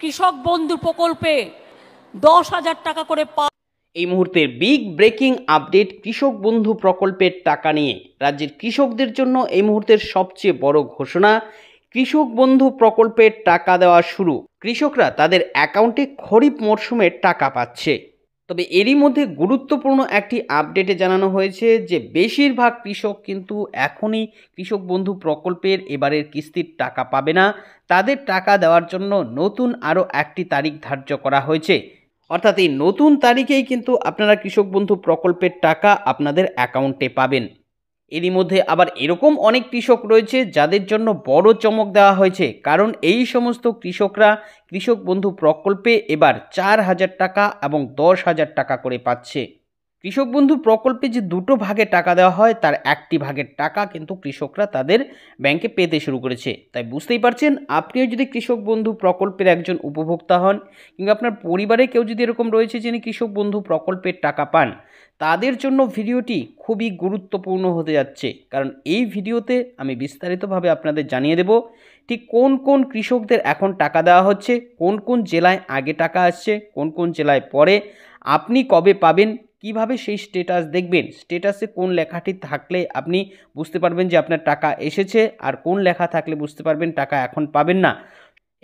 কৃষক বন্ধু প্রকল্পে দশ হাজার টাকা করে পা এই মুহূর্তে বিগ ব্রেকিং আপডেট কৃষক বন্ধু প্রকল্পের টাকা নিয়ে রাজ্যের কৃষকদের জন্য এই মুহূর্তের সবচেয়ে বড় ঘোষণা কৃষক বন্ধু প্রকল্পের টাকা দেওয়া শুরু কৃষকরা তাদের অ্যাকাউন্টে খরিফ মরশুমের টাকা পাচ্ছে তবে এরই মধ্যে গুরুত্বপূর্ণ একটি আপডেটে জানানো হয়েছে যে বেশিরভাগ কৃষক কিন্তু এখনই কৃষক বন্ধু প্রকল্পের এবারের কিস্তির টাকা পাবে না তাদের টাকা দেওয়ার জন্য নতুন আরও একটি তারিখ ধার্য করা হয়েছে অর্থাৎ এই নতুন তারিখেই কিন্তু আপনারা কৃষক বন্ধু প্রকল্পের টাকা আপনাদের অ্যাকাউন্টে পাবেন এরই মধ্যে আবার এরকম অনেক কৃষক রয়েছে যাদের জন্য বড় চমক দেওয়া হয়েছে কারণ এই সমস্ত কৃষকরা কৃষক বন্ধু প্রকল্পে এবার চার হাজার টাকা এবং দশ হাজার টাকা করে পাচ্ছে কৃষক বন্ধু প্রকল্পে যে দুটো ভাগে টাকা দেওয়া হয় তার একটি ভাগের টাকা কিন্তু কৃষকরা তাদের ব্যাংকে পেতে শুরু করেছে তাই বুঝতেই পারছেন আপনিও যদি কৃষক বন্ধু প্রকল্পের একজন উপভোক্তা হন কিংবা আপনার পরিবারে কেউ যদি এরকম রয়েছে যিনি কৃষক বন্ধু প্রকল্পের টাকা পান তাদের জন্য ভিডিওটি খুবই গুরুত্বপূর্ণ হতে যাচ্ছে কারণ এই ভিডিওতে আমি বিস্তারিতভাবে আপনাদের জানিয়ে দেব ঠিক কোন কোন কৃষকদের এখন টাকা দেওয়া হচ্ছে কোন কোন জেলায় আগে টাকা আসছে কোন কোন জেলায় পরে আপনি কবে পাবেন কিভাবে সেই স্টেটাস দেখবেন স্টেটাসে কোন লেখাটি থাকলে আপনি বুঝতে পারবেন যে আপনার টাকা এসেছে আর কোন লেখা থাকলে বুঝতে পারবেন টাকা এখন পাবেন না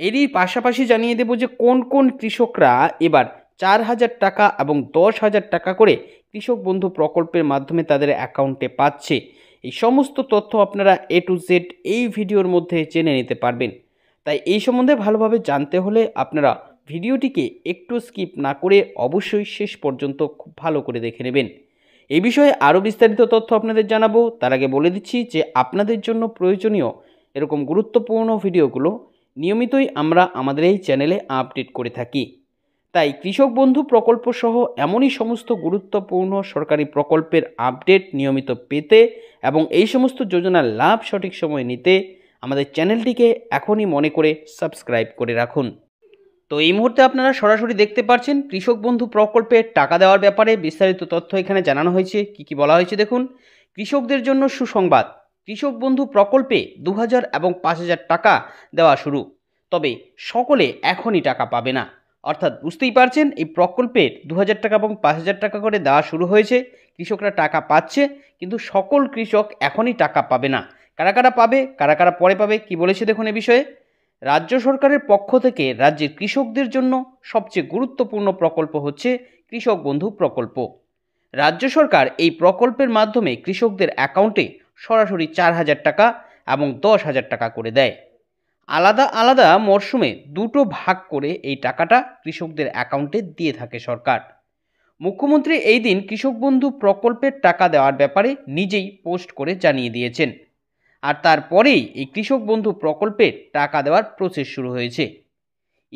এরই পাশাপাশি জানিয়ে দেব যে কোন কোন কৃষকরা এবার চার হাজার টাকা এবং দশ হাজার টাকা করে কৃষক বন্ধু প্রকল্পের মাধ্যমে তাদের অ্যাকাউন্টে পাচ্ছে এই সমস্ত তথ্য আপনারা এ টু জেড এই ভিডিওর মধ্যে জেনে নিতে পারবেন তাই এই সম্বন্ধে ভালোভাবে জানতে হলে আপনারা ভিডিওটিকে একটু স্কিপ না করে অবশ্যই শেষ পর্যন্ত খুব ভালো করে দেখে নেবেন এ বিষয়ে আরও বিস্তারিত তথ্য আপনাদের জানাবো তার আগে বলে দিচ্ছি যে আপনাদের জন্য প্রয়োজনীয় এরকম গুরুত্বপূর্ণ ভিডিওগুলো নিয়মিতই আমরা আমাদের এই চ্যানেলে আপডেট করে থাকি তাই কৃষক বন্ধু প্রকল্প সহ এমনই সমস্ত গুরুত্বপূর্ণ সরকারি প্রকল্পের আপডেট নিয়মিত পেতে এবং এই সমস্ত যোজনার লাভ সঠিক সময়ে নিতে আমাদের চ্যানেলটিকে এখনই মনে করে সাবস্ক্রাইব করে রাখুন তো এই মুহূর্তে আপনারা সরাসরি দেখতে পাচ্ছেন কৃষক বন্ধু প্রকল্পে টাকা দেওয়ার ব্যাপারে বিস্তারিত তথ্য এখানে জানানো হয়েছে কি কি বলা হয়েছে দেখুন কৃষকদের জন্য সুসংবাদ কৃষক বন্ধু প্রকল্পে দু এবং পাঁচ টাকা দেওয়া শুরু তবে সকলে এখনই টাকা পাবে না অর্থাৎ বুঝতেই পারছেন এই প্রকল্পের দু টাকা এবং পাঁচ টাকা করে দেওয়া শুরু হয়েছে কৃষকরা টাকা পাচ্ছে কিন্তু সকল কৃষক এখনই টাকা পাবে না কারা কারা পাবে কারা কারা পরে পাবে কি বলেছে দেখুন এ বিষয়ে রাজ্য সরকারের পক্ষ থেকে রাজ্যের কৃষকদের জন্য সবচেয়ে গুরুত্বপূর্ণ প্রকল্প হচ্ছে কৃষক বন্ধু প্রকল্প রাজ্য সরকার এই প্রকল্পের মাধ্যমে কৃষকদের অ্যাকাউন্টে সরাসরি চার হাজার টাকা এবং দশ হাজার টাকা করে দেয় আলাদা আলাদা মরশুমে দুটো ভাগ করে এই টাকাটা কৃষকদের অ্যাকাউন্টে দিয়ে থাকে সরকার মুখ্যমন্ত্রী এই দিন কৃষক বন্ধু প্রকল্পের টাকা দেওয়ার ব্যাপারে নিজেই পোস্ট করে জানিয়ে দিয়েছেন আর তারপরেই এই কৃষক বন্ধু প্রকল্পের টাকা দেওয়ার প্রসেস শুরু হয়েছে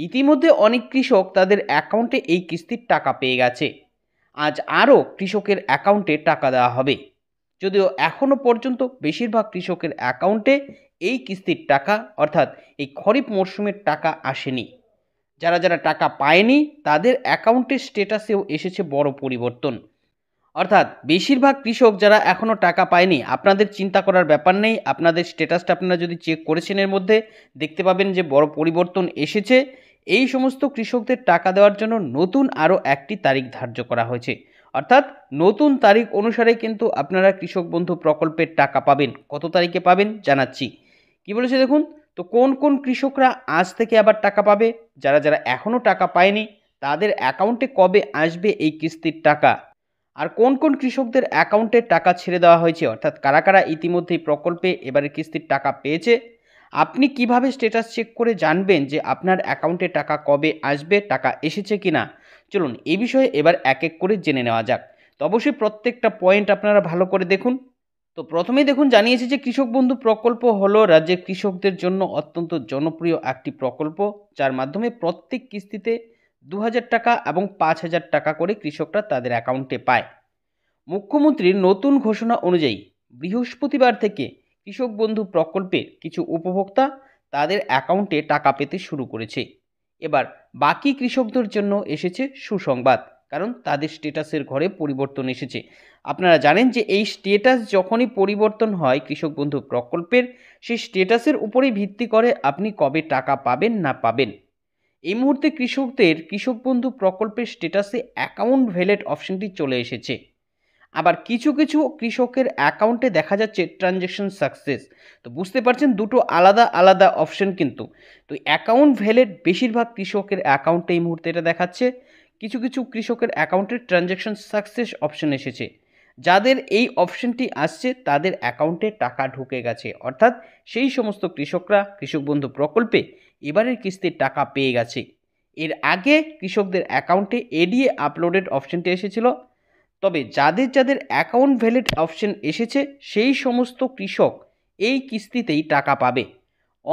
ইতিমধ্যে অনেক কৃষক তাদের অ্যাকাউন্টে এই কিস্তির টাকা পেয়ে গেছে আজ আরও কৃষকের অ্যাকাউন্টে টাকা দেওয়া হবে যদিও এখনও পর্যন্ত বেশিরভাগ কৃষকের অ্যাকাউন্টে এই কিস্তির টাকা অর্থাৎ এই খরিফ মরশুমের টাকা আসেনি যারা যারা টাকা পায়নি তাদের অ্যাকাউন্টের স্টেটাসেও এসেছে বড় পরিবর্তন অর্থাৎ বেশিরভাগ কৃষক যারা এখনও টাকা পায়নি আপনাদের চিন্তা করার ব্যাপার নেই আপনাদের স্ট্যাটাসটা আপনারা যদি চেক করেছেন এর মধ্যে দেখতে পাবেন যে বড় পরিবর্তন এসেছে এই সমস্ত কৃষকদের টাকা দেওয়ার জন্য নতুন আরও একটি তারিখ ধার্য করা হয়েছে অর্থাৎ নতুন তারিখ অনুসারে কিন্তু আপনারা কৃষক বন্ধু প্রকল্পের টাকা পাবেন কত তারিখে পাবেন জানাচ্ছি কি বলেছে দেখুন তো কোন কোন কৃষকরা আজ থেকে আবার টাকা পাবে যারা যারা এখনও টাকা পায়নি তাদের অ্যাকাউন্টে কবে আসবে এই কিস্তির টাকা আর কোন কোন কৃষকদের অ্যাকাউন্টে টাকা ছেড়ে দেওয়া হয়েছে অর্থাৎ কারা কারা ইতিমধ্যেই প্রকল্পে এবারে কিস্তির টাকা পেয়েছে আপনি কিভাবে স্ট্যাটাস চেক করে জানবেন যে আপনার অ্যাকাউন্টে টাকা কবে আসবে টাকা এসেছে কি না চলুন এই বিষয়ে এবার এক এক করে জেনে নেওয়া যাক তো অবশ্যই প্রত্যেকটা পয়েন্ট আপনারা ভালো করে দেখুন তো প্রথমেই দেখুন জানিয়েছে যে কৃষক বন্ধু প্রকল্প হলো রাজ্যের কৃষকদের জন্য অত্যন্ত জনপ্রিয় একটি প্রকল্প যার মাধ্যমে প্রত্যেক কিস্তিতে দু টাকা এবং পাঁচ হাজার টাকা করে কৃষকরা তাদের অ্যাকাউন্টে পায় মুখ্যমন্ত্রীর নতুন ঘোষণা অনুযায়ী বৃহস্পতিবার থেকে কৃষক বন্ধু প্রকল্পের কিছু উপভোক্তা তাদের অ্যাকাউন্টে টাকা পেতে শুরু করেছে এবার বাকি কৃষকদের জন্য এসেছে সুসংবাদ কারণ তাদের স্টেটাসের ঘরে পরিবর্তন এসেছে আপনারা জানেন যে এই স্টেটাস যখনই পরিবর্তন হয় কৃষক বন্ধু প্রকল্পের সেই স্টেটাসের উপরেই ভিত্তি করে আপনি কবে টাকা পাবেন না পাবেন এই মুহূর্তে কৃষকদের কৃষক বন্ধু প্রকল্পের স্টেটাসে অ্যাকাউন্ট ভ্যালেট অপশনটি চলে এসেছে আবার কিছু কিছু কৃষকের অ্যাকাউন্টে দেখা যাচ্ছে ট্রানজ্যাকশন সাকসেস তো বুঝতে পারছেন দুটো আলাদা আলাদা অপশন কিন্তু তো অ্যাকাউন্ট ভ্যালিড বেশিরভাগ কৃষকের অ্যাকাউন্টে এই মুহূর্তে এটা দেখাচ্ছে কিছু কিছু কৃষকের অ্যাকাউন্টের ট্রানজ্যাকশন সাকসেস অপশন এসেছে যাদের এই অপশনটি আসছে তাদের অ্যাকাউন্টে টাকা ঢুকে গেছে অর্থাৎ সেই সমস্ত কৃষকরা কৃষক বন্ধু প্রকল্পে এবারের কিস্তির টাকা পেয়ে গেছে এর আগে কৃষকদের অ্যাকাউন্টে এডিএ আপলোডেড অপশনটি এসেছিল তবে যাদের যাদের অ্যাকাউন্ট ভ্যালিড অপশন এসেছে সেই সমস্ত কৃষক এই কিস্তিতেই টাকা পাবে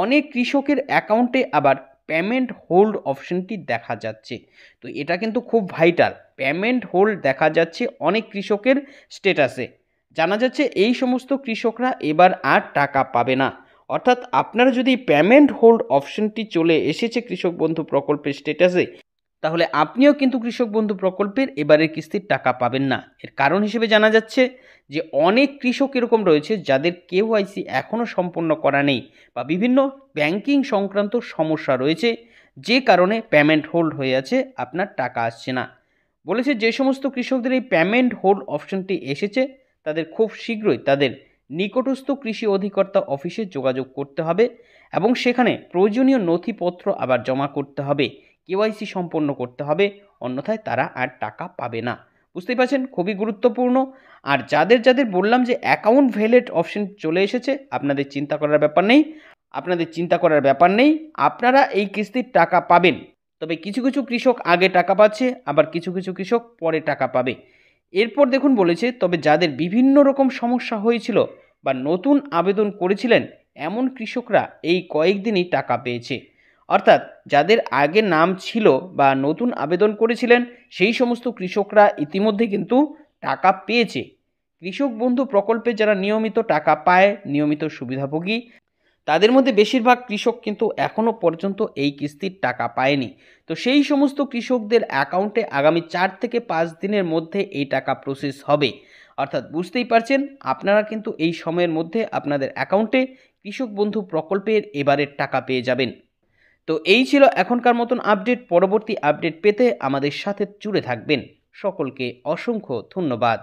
অনেক কৃষকের অ্যাকাউন্টে আবার পেমেন্ট হোল্ড অপশনটি দেখা যাচ্ছে তো এটা কিন্তু খুব ভাইটাল পেমেন্ট হোল্ড দেখা যাচ্ছে অনেক কৃষকের স্টেটাসে জানা যাচ্ছে এই সমস্ত কৃষকরা এবার আর টাকা পাবে না অর্থাৎ আপনারা যদি পেমেন্ট হোল্ড অপশনটি চলে এসেছে কৃষক বন্ধু প্রকল্পের স্টেটাসে তাহলে আপনিও কিন্তু কৃষক বন্ধু প্রকল্পের এবারের কিস্তির টাকা পাবেন না এর কারণ হিসেবে জানা যাচ্ছে যে অনেক কৃষক এরকম রয়েছে যাদের কেওআইসি এখনও সম্পন্ন করা নেই বা বিভিন্ন ব্যাংকিং সংক্রান্ত সমস্যা রয়েছে যে কারণে পেমেন্ট হোল্ড হয়ে আছে আপনার টাকা আসছে না বলেছে যে সমস্ত কৃষকদের এই পেমেন্ট হোল্ড অপশনটি এসেছে তাদের খুব শীঘ্রই তাদের নিকটস্থ কৃষি অধিকর্তা অফিসে যোগাযোগ করতে হবে এবং সেখানে প্রয়োজনীয় নথিপত্র আবার জমা করতে হবে কেওয়াইসি সম্পন্ন করতে হবে অন্যথায় তারা আর টাকা পাবে না বুঝতেই পারছেন খুবই গুরুত্বপূর্ণ আর যাদের যাদের বললাম যে অ্যাকাউন্ট ভ্যালেট অপশন চলে এসেছে আপনাদের চিন্তা করার ব্যাপার নেই আপনাদের চিন্তা করার ব্যাপার নেই আপনারা এই কিস্তির টাকা পাবেন তবে কিছু কিছু কৃষক আগে টাকা পাচ্ছে আবার কিছু কিছু কৃষক পরে টাকা পাবে এরপর দেখুন বলেছে তবে যাদের বিভিন্ন রকম সমস্যা হয়েছিল বা নতুন আবেদন করেছিলেন এমন কৃষকরা এই কয়েকদিনই টাকা পেয়েছে অর্থাৎ যাদের আগে নাম ছিল বা নতুন আবেদন করেছিলেন সেই সমস্ত কৃষকরা ইতিমধ্যে কিন্তু টাকা পেয়েছে কৃষক বন্ধু প্রকল্পে যারা নিয়মিত টাকা পায় নিয়মিত সুবিধাভোগী তাদের মধ্যে বেশিরভাগ কৃষক কিন্তু এখনও পর্যন্ত এই কিস্তির টাকা পায়নি তো সেই সমস্ত কৃষকদের অ্যাকাউন্টে আগামী চার থেকে পাঁচ দিনের মধ্যে এই টাকা প্রসেস হবে অর্থাৎ বুঝতেই পারছেন আপনারা কিন্তু এই সময়ের মধ্যে আপনাদের অ্যাকাউন্টে কৃষক বন্ধু প্রকল্পের এবারের টাকা পেয়ে যাবেন তো এই ছিল এখনকার মতন আপডেট পরবর্তী আপডেট পেতে আমাদের সাথে চুড়ে থাকবেন সকলকে অসংখ্য ধন্যবাদ